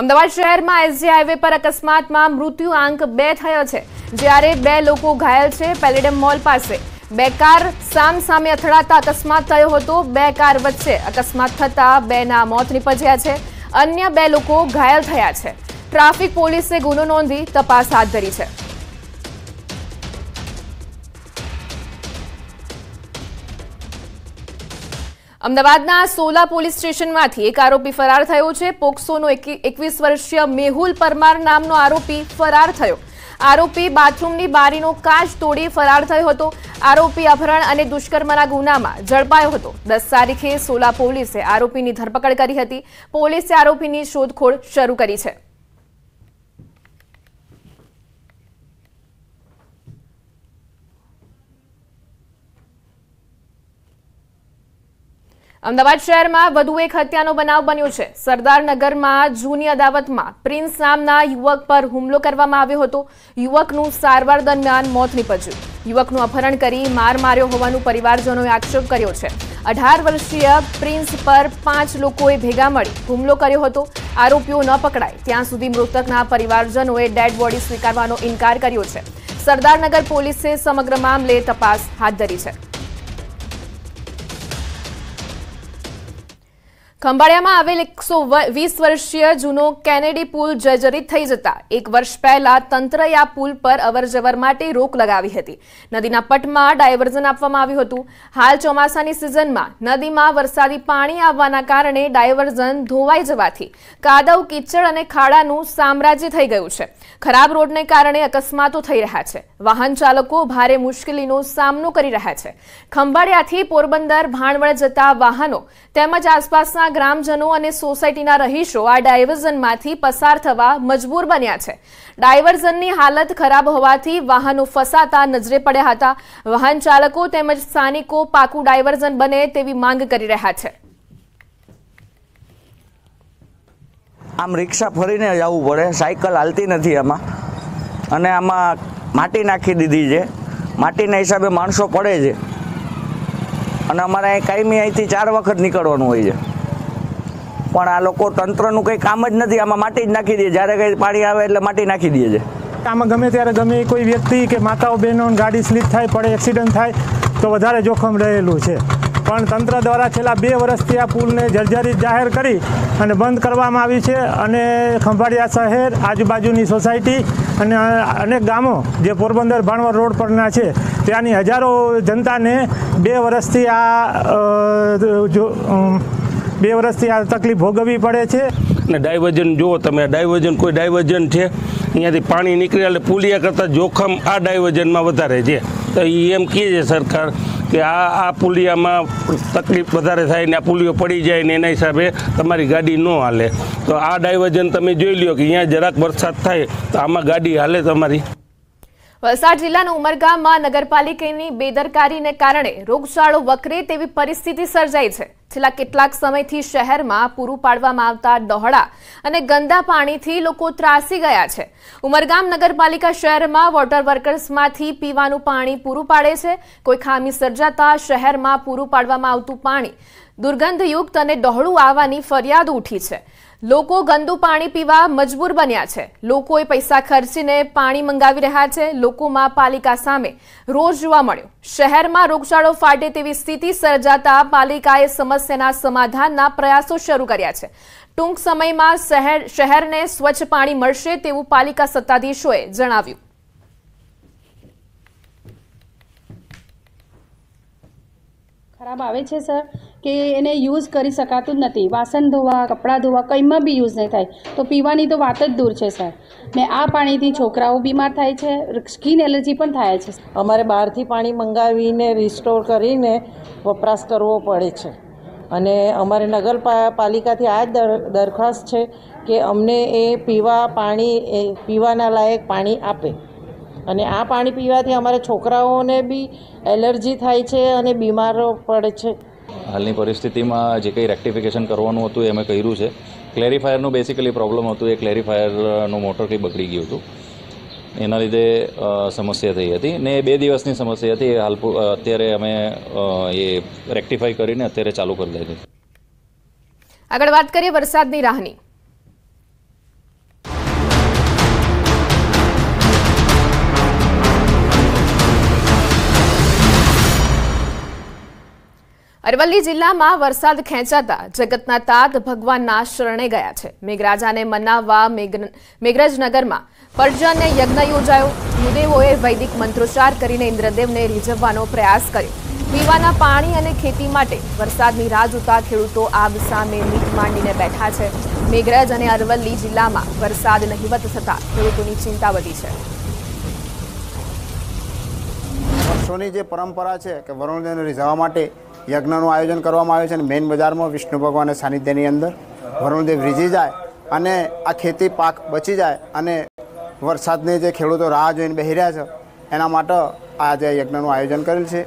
અમદાવાદ શહેરમાં SG highway પર અકસ્માતમાં મૃત્યુ આંક બે થયો છે જ્યારે બે લોકો ઘાયલ છે પેલેડમ મોલ પાસે બે કાર સામ સામે અથડાતા અકસ્માત થયો હતો બે કાર વચ્ચે અકસ્માત થતાં બેના મોત નિપજ્યા છે અન્ય બે લોકો ઘાયલ થયા છે ટ્રાફિક પોલીસે ગુનો નોંધી તપાસ હાથ ધરી છે અમદાવાદના સોલા પોલીસ સ્ટેશનમાંથી એક આરોપી ફરાર થયો છે પોક્સોનો એકવીસ વર્ષીય મેહુલ પરમાર નામનો આરોપી ફરાર થયો આરોપી બાથરૂમની બારીનો કાચ તોડી ફરાર થયો હતો આરોપી અપહરણ અને દુષ્કર્મના ગુનામાં ઝડપાયો હતો દસ તારીખે સોલા પોલીસે આરોપીની ધરપકડ કરી હતી પોલીસે આરોપીની શોધખોળ શરૂ કરી છે અમદાવાદ શહેરમાં વધુ એક હત્યાનો બનાવ બન્યો છે સરદારનગરમાં જૂની અદાવતમાં પ્રિન્સ નામના યુવક પર હુમલો કરવામાં આવ્યો હતો યુવકનું સારવાર દરમિયાન મોત નીપજ્યું યુવકનું અપહરણ કરી માર માર્યો હોવાનું પરિવારજનોએ આક્ષેપ કર્યો છે અઢાર વર્ષીય પ્રિન્સ પર પાંચ લોકોએ ભેગા મળી હુમલો કર્યો હતો આરોપીઓ ન પકડાય ત્યાં સુધી મૃતકના પરિવારજનોએ ડેડ બોડી સ્વીકારવાનો ઇનકાર કર્યો છે સરદારનગર પોલીસે સમગ્ર મામલે તપાસ હાથ ધરી છે ખંભાળિયામાં આવેલ એકસો વીસ વર્ષીય જૂનો કેનેડી પુલ જર્જરિત થઈ જતા એક વર્ષ પહેલા તંત્રએ આ પુલ પર અવરજવર માટે રોક લગાવી હતી નદીના પટમાં ડાયવર્ઝન આપવામાં આવ્યું હતું હાલ ચોમાસાની સિઝનમાં નદીમાં વરસાદી પાણી આવવાના કારણે ડાયવર્ઝન ધોવાઈ જવાથી કાદવ કીચડ અને ખાડાનું સામ્રાજ્ય થઈ ગયું છે ખરાબ રોડને કારણે અકસ્માતો થઈ રહ્યા છે વાહન ચાલકો ભારે મુશ્કેલીનો સામનો કરી રહ્યા છે ખંભાળિયાથી પોરબંદર ભાણવડ જતા વાહનો તેમજ આસપાસના વિસ્તારના ગ્રામજનો અને સોસાયટીના રહીશો આ ડાયવર્ઝનમાંથી પસાર થવા મજબૂર બન્યા છે ડાયવર્ઝનની હાલત ખરાબ હોવાથી વાહનો ફસાતા નજરે પડ્યા હતા વાહન ચાલકો તેમજ સ્થાનિકો પાકું ડાયવર્ઝન બને તેવી માંગ કરી રહ્યા છે આમ રિક્ષા ફરીને જવું પડે સાયકલ હાલતી નથી આમાં અને આમાં માટી નાખી દીધી છે માટીના હિસાબે માણસો પડે છે અને અમારે અહીં કાયમી અહીંથી ચાર વખત નીકળવાનું હોય છે પણ આ લોકો તંત્રનું કંઈ કામ જ નથી આમાં માટી જ નાખી દે જ્યારે કંઈ પાણી આવે એટલે માટી નાખી દે છે આમાં ગમે ત્યારે ગમે કોઈ વ્યક્તિ કે માતાઓ બહેનો ગાડી સ્લીપ થાય પડે એક્સિડન્ટ થાય તો વધારે જોખમ રહેલું છે પણ તંત્ર દ્વારા છેલ્લા બે વર્ષથી આ પુલને જર્જરી જાહેર કરી અને બંધ કરવામાં આવી છે અને ખંભાળિયા શહેર આજુબાજુની સોસાયટી અને અનેક ગામો જે પોરબંદર ભાણવર રોડ પરના છે ત્યાંની હજારો જનતાને બે વર્ષથી આ જો બે વર્ષથી આ તકલીફ ભોગવવી પડે છે અને ડાયવર્ઝન જુઓ તમે ડાયવર્જન કોઈ ડાયવર્જન છે અહીંયાથી પાણી નીકળે એટલે પુલિયા કરતાં જોખમ આ ડાયવર્ઝનમાં વધારે છે તો એ એમ કહે છે સરકાર કે આ આ પુલિયામાં તકલીફ વધારે થાય ને આ પુલિયો પડી જાય ને એના હિસાબે તમારી ગાડી ન હાલે તો આ ડાયવર્ઝન તમે જોઈ લો કે અહીંયા જરાક વરસાદ થાય તો આમાં ગાડી હાલે તમારી વલસાડ જિલ્લાના ઉમરગામમાં નગરપાલિકાની બેદરકારીને કારણે રોગચાળો વકરે તેવી પરિસ્થિતિ સર્જાઈ છે છેલ્લા કેટલાક સમયથી શહેરમાં પૂરું પાડવામાં આવતા ડહોળા અને ગંદા પાણીથી લોકો ત્રાસી ગયા છે ઉમરગામ નગરપાલિકા શહેરમાં વોટર વર્કર્સમાંથી પીવાનું પાણી પૂરું પાડે છે કોઈ ખામી સર્જાતા શહેરમાં પૂરું પાડવામાં આવતું પાણી દુર્ગંધયુક્ત અને ડહોળું આવવાની ફરિયાદ ઉઠી છે લોકો ગંદુ પાણી પીવા મજબૂર બન્યા છે લોકોએ પૈસા ખર્ચીને પાણી મંગાવી રહ્યા છે લોકોમાં પાલિકા સામે રોજ જોવા મળ્યો શહેરમાં રોગચાળો ફાટે તેવી સ્થિતિ સર્જાતા પાલિકાએ સમસ્યાના સમાધાનના પ્રયાસો શરૂ કર્યા છે ટૂંક સમયમાં શહેર શહેરને સ્વચ્છ પાણી મળશે તેવું પાલિકા સત્તાધીશોએ જણાવ્યું ખરાબ આવે છે સર કે એને યુઝ કરી શકાતું જ નથી વાસણ ધોવા કપડાં ધોવા કંઈમાં બી યુઝ નહીં થાય તો પીવાની તો વાત જ દૂર છે સર ને આ પાણીથી છોકરાઓ બીમાર થાય છે સ્કીન એલર્જી પણ થાય છે અમારે બહારથી પાણી મંગાવીને રિસ્ટોર કરીને વપરાશ કરવો પડે છે અને અમારે પાલિકાથી આ જ દરખાસ્ત છે કે અમને એ પીવા પાણી એ પીવાના લાયક પાણી આપે અને આ પાણી પીવાથી અમારા છોકરાઓને બી એલર્જી થાય છે અને બીમારો પડે છે હાલની પરિસ્થિતિમાં જે કંઈ રેક્ટિફિકેશન કરવાનું હતું એ અમે કર્યું છે ક્લેરિફાયરનું બેસિકલી પ્રોબ્લમ હતું એ ક્લેરિફાયરનું મોટર કંઈ બગડી ગયું હતું એના લીધે સમસ્યા થઈ હતી ને એ બે દિવસની સમસ્યા હતી એ હાલ અત્યારે અમે એ રેક્ટિફાય કરીને અત્યારે ચાલુ કરી દીધી આગળ વાત કરીએ વરસાદની રાહની અરવલ્લી જિલ્લામાં વરસાદ ખેંચાતા જગતના તાત ભગવાનના શરણે ગયા છે મેઘરાજાને મનાવવા મેઘરાજનગરમાં પરજન્ય યજ્ઞ યોજાયો ભૂદેવોએ વૈદિક મંત્રોચ્ચાર કરીને ઇન્દ્રદેવને રીઝવવાનો પ્રયાસ કર્યો પીવાના પાણી અને ખેતી માટે વરસાદની રાહ જોતા ખેડૂતો આગ સામે મીઠ માંડીને બેઠા છે મેઘરાજ અને અરવલ્લી જિલ્લામાં વરસાદ નહીવત થતાં ખેડૂતોની ચિંતા વધી છે વર્ષોની જે પરંપરા છે કે વરુણદેવને રીઝવવા માટે યજ્ઞનું આયોજન કરવામાં આવે છે અને મેઇન બજારમાં વિષ્ણુ ભગવાનના સાનિધ્યની અંદર વરુણદેવ રીઝી જાય અને આ ખેતી પાક બચી જાય અને વરસાદની જે ખેડૂતો રાહ જોઈને બેહી રહ્યા છે એના માટે આજે યજ્ઞનું આયોજન કરેલ છે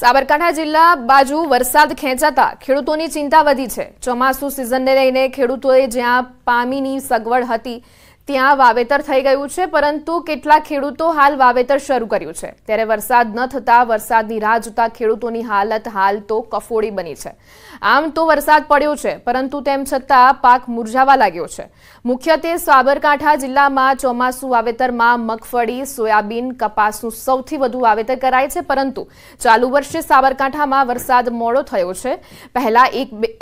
સાબરકાંઠા જિલ્લા બાજુ વરસાદ ખેંચાતા ખેડૂતોની ચિંતા વધી છે ચોમાસું સિઝનને લઈને ખેડૂતોએ જ્યાં પામીની સગવડ હતી ત્યાં વાવેતર થઈ ગયું છે પરંતુ કેટલાક ખેડૂતો હાલ વાવેતર શરૂ કર્યું છે ત્યારે વરસાદ ન થતા વરસાદની રાહ જોતા ખેડૂતોની હાલત હાલ તો કફોડી બની છે આમ તો વરસાદ પડ્યો છે પરંતુ તેમ છતાં પાક મુરઝાવા લાગ્યો છે મુખ્યત્વે સાબરકાંઠા જિલ્લામાં ચોમાસુ વાવેતરમાં મગફળી સોયાબીન કપાસનું સૌથી વધુ વાવેતર કરાય છે પરંતુ ચાલુ વર્ષે સાબરકાંઠામાં વરસાદ મોડો થયો છે પહેલા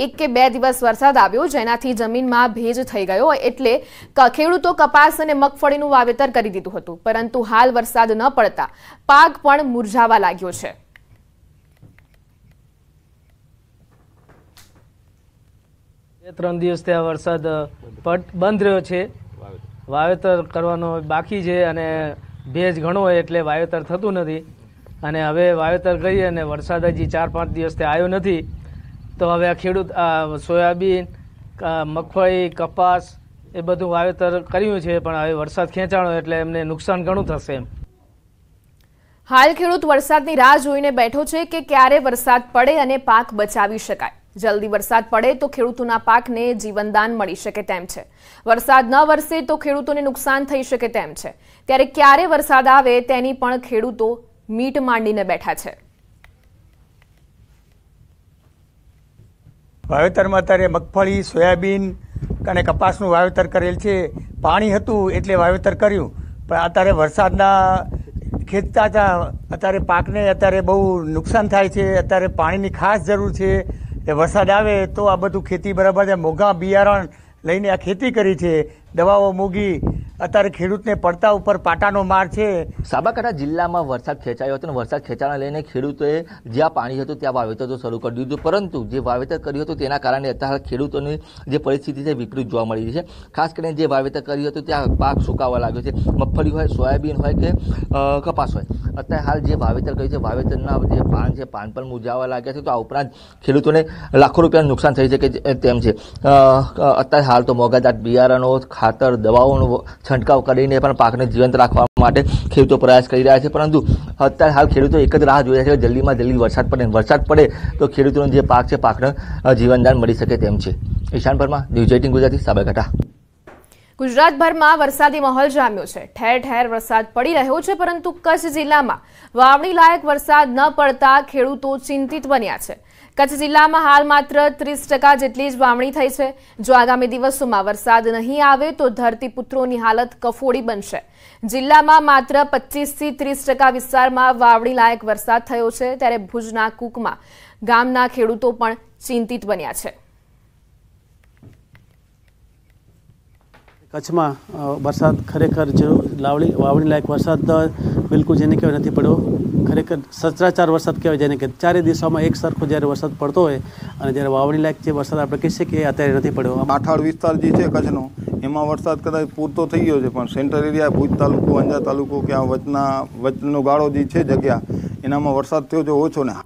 એક કે બે દિવસ વરસાદ આવ્યો જેનાથી જમીનમાં ભેજ થઈ ગયો એટલે ખેડૂતો ખેડૂતો કપાસ અને મગફળીનું વાવેતર કરી દીધું હતું પરંતુ હાલ વરસાદ ન પડતા પાક પણ મુરઝાવા લાગ્યો છે ત્રણ દિવસથી આ વરસાદ બંધ રહ્યો છે વાવેતર કરવાનો બાકી છે અને ભેજ ઘણો હોય એટલે વાવેતર થતું નથી અને હવે વાવેતર કરીએ અને વરસાદ હજી ચાર પાંચ દિવસ દિવસથી આવ્યો નથી તો હવે આ ખેડૂત સોયાબીન મગફળી કપાસ એ બધું વાવેતર કર્યું છે પણ હવે વરસાદ ખેંચાણો એટલે એમને નુકસાન ઘણું થશે એમ હાલ ખેડૂત વરસાદની રાહ જોઈને બેઠો છે કે ક્યારે વરસાદ પડે અને પાક બચાવી શકાય જલ્દી વરસાદ પડે તો ખેડૂતોના પાકને જીવનદાન મળી શકે તેમ છે વરસાદ ન વરસે તો ખેડૂતોને નુકસાન થઈ શકે તેમ છે ત્યારે ક્યારે વરસાદ આવે તેની પણ ખેડૂતો મીટ માંડીને બેઠા છે વાવેતરમાં અત્યારે મગફળી સોયાબીન અને કપાસનું વાવેતર કરેલ છે પાણી હતું એટલે વાવેતર કર્યું પણ અત્યારે વરસાદના ખેંચતા હતા અત્યારે પાકને અત્યારે બહુ નુકસાન થાય છે અત્યારે પાણીની ખાસ જરૂર છે એ વરસાદ આવે તો આ બધું ખેતી બરાબર છે મોંઘા બિયારણ લઈને આ ખેતી કરી છે દવાઓ મૂગી અત્યારે ખેડૂતને પડતા ઉપર પાટાનો માર છે સાબરકાંઠા જિલ્લામાં વરસાદ ખેંચાયો હતો અને વરસાદ ખેંચાણને લઈને ખેડૂતોએ જ્યાં પાણી હતું ત્યાં વાવેતર તો શરૂ કરી દીધું પરંતુ જે વાવેતર કર્યું હતું તેના કારણે અત્યારે ખેડૂતોની જે પરિસ્થિતિ છે વિપરીત જોવા મળી રહી છે ખાસ કરીને જે વાવેતર કર્યું હતું ત્યાં પાક સુકાવા લાગ્યો છે મગફળી હોય સોયાબીન હોય કે કપાસ હોય અત્યારે હાલ જે વાવેતર કર્યું છે વાવેતરના જે પાન છે પાન પણ મુરઝાવા લાગ્યા છે તો આ ઉપરાંત ખેડૂતોને લાખો રૂપિયાનું નુકસાન થઈ શકે તેમ છે અત્યારે હાલ તો મોંઘાદાર બિયારણો ખાતર દવાઓનો છંટકાવ કરીને પણ પાકને જીવંત રાખવા માટે ખેડૂતો પ્રયાસ કરી રહ્યા છે પરંતુ અત્યારે હાલ ખેડૂતો એક જ રાહ જોઈ રહ્યા છે કે જલ્દીમાં જલ્દી વરસાદ પડે વરસાદ પડે તો ખેડૂતોનો જે પાક છે પાકને જીવનદાન મળી શકે તેમ છે ઈશાન પરમાર ન્યૂઝ એટીન ગુજરાતી સાબરકાંઠા ગુજરાતભરમાં વરસાદી માહોલ જામ્યો છે ઠેર ઠેર વરસાદ પડી રહ્યો છે પરંતુ કચ્છ જિલ્લામાં વાવણી લાયક વરસાદ ન પડતા ખેડૂતો ચિંતિત બન્યા છે કચ્છ જિલ્લામાં હાલ માત્ર ત્રીસ જેટલી જ વાવણી થઈ છે જો આગામી દિવસોમાં વરસાદ નહીં આવે તો ધરતીપુત્રોની હાલત કફોડી બનશે જિલ્લામાં માત્ર પચીસથી ત્રીસ વિસ્તારમાં વાવણી લાયક વરસાદ થયો છે ત્યારે ભુજના કુકમાં ગામના ખેડૂતો પણ ચિંતિત બન્યા છે કચ્છમાં વરસાદ ખરેખર જે લાવણી વાવણી લાયક વરસાદ બિલકુલ જેને કહેવાય નથી પડ્યો ખરેખર સચરાચાર વરસાદ કહેવાય જેને કે ચારે દિશામાં એક સરખો જ્યારે વરસાદ પડતો હોય અને જ્યારે વાવણી લાયક જે વરસાદ આપણે કહીએ કે અત્યારે નથી પડ્યો માઠાળ વિસ્તાર જે છે કચ્છનો એમાં વરસાદ કદાચ પૂરતો થઈ ગયો છે પણ સેન્ટ્રલ એરિયા ભુજ તાલુકો અંજા તાલુકો કે આ વચના વચનો ગાળો જે છે જગ્યા એનામાં વરસાદ થયો છે ઓછો ને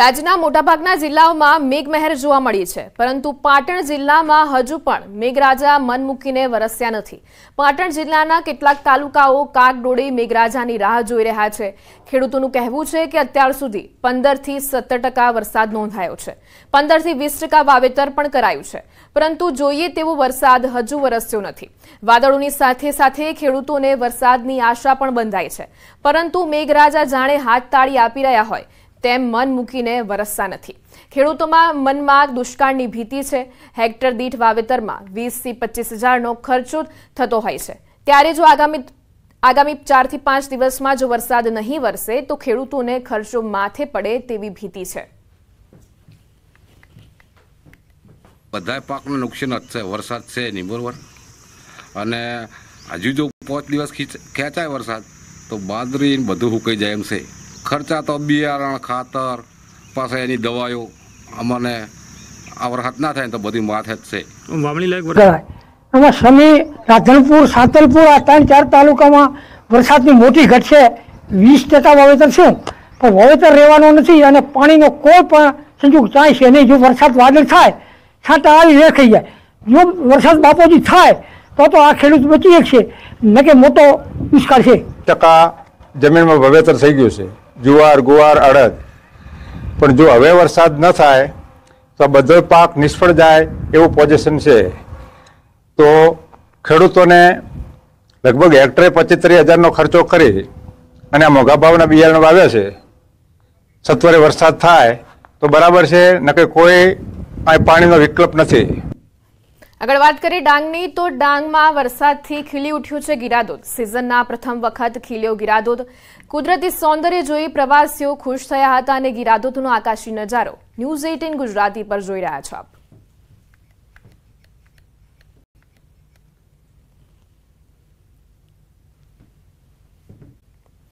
રાજ્યના મોટાભાગના જિલ્લાઓમાં મેઘમહેર જોવા મળી છે પરંતુ પાટણ જિલ્લામાં હજુ પણ મેઘરાજા મન મૂકીને વરસ્યા નથી પાટણ જિલ્લાના કેટલાક તાલુકાઓ કાગડોળી મેઘરાજાની રાહ જોઈ રહ્યા છે ખેડૂતોનું કહેવું છે કે અત્યાર સુધી પંદરથી સત્તર ટકા વરસાદ નોંધાયો છે પંદરથી વીસ ટકા વાવેતર પણ કરાયું છે પરંતુ જોઈએ તેવો વરસાદ હજુ વરસ્યો નથી વાદળોની સાથે સાથે ખેડૂતોને વરસાદની આશા પણ બંધાય છે પરંતુ મેઘરાજા જાણે હાથ તાળી આપી રહ્યા હોય તેમ મન મૂકીને વરસતા નથી ખેડૂતોમાં મનમાં દુષ્કાળની ભીતિ છે હેક્ટર દીઠ વાવેતરમાં વીસથી પચીસ હજારનો ખર્ચો થતો હોય છે ત્યારે જો આગામી આગામી ચારથી પાંચ દિવસમાં જો વરસાદ નહીં વરસે તો ખેડૂતોને ખર્ચો માથે પડે તેવી ભીતિ છે બધા પાકને નુકસાન જ છે વરસાદ છે નહીં બરાબર અને હજુ જો પાંચ દિવસ ખેંચાય વરસાદ તો બાદરી બધું હુકાઈ જાય એમ છે ખર્ચા તો બિયારણ ખાતર પાસે એની દવાઓ અમને આવરાહત ના થાય તો બધી માથે જ છે વાવણી લાયક આમાં સમી રાધનપુર સાતલપુર આ ત્રણ ચાર તાલુકામાં વરસાદની મોટી ઘટશે વીસ ટકા વાવેતર છે પણ વાવેતર રહેવાનું નથી અને પાણીનો કોઈ પણ સંજોગ ચાન્સ છે નહીં જો વરસાદ વાદળ થાય છાંટા આવી રે દેખાઈ જાય જો વરસાદ બાપોજી થાય તો તો આ ખેડૂત બચી છે ન કે મોટો દુષ્કાળ છે ટકા જમીનમાં વાવેતર થઈ ગયું છે જુવાર ગુવાર અડદ પણ જો હવે વરસાદ ન થાય તો બધો પાક નિષ્ફળ જાય એવું પોઝિશન છે તો ખેડૂતોને લગભગ હેક્ટરે પચીસ હજારનો ખર્ચો કરી અને આ મોઘા ભાવના બિયારણ વાવે છે સત્વરે વરસાદ થાય તો બરાબર છે નકે કોઈ આ પાણીનો વિકલ્પ નથી આગળ વાત કરીએ ડાંગની તો ડાંગમાં વરસાદથી ખીલી ઉઠ્યું છે ગિરાદોત સિઝનના પ્રથમ વખત ખીલ્યો ગિરાદોત કુદરતી સૌંદર્ય જોઈ પ્રવાસીઓ ખુશ થયા હતા અને ગિરાદોતનો આકાશી નજારો ન્યૂઝ એઇટીન ગુજરાતી પર જોઈ રહ્યા છો આપ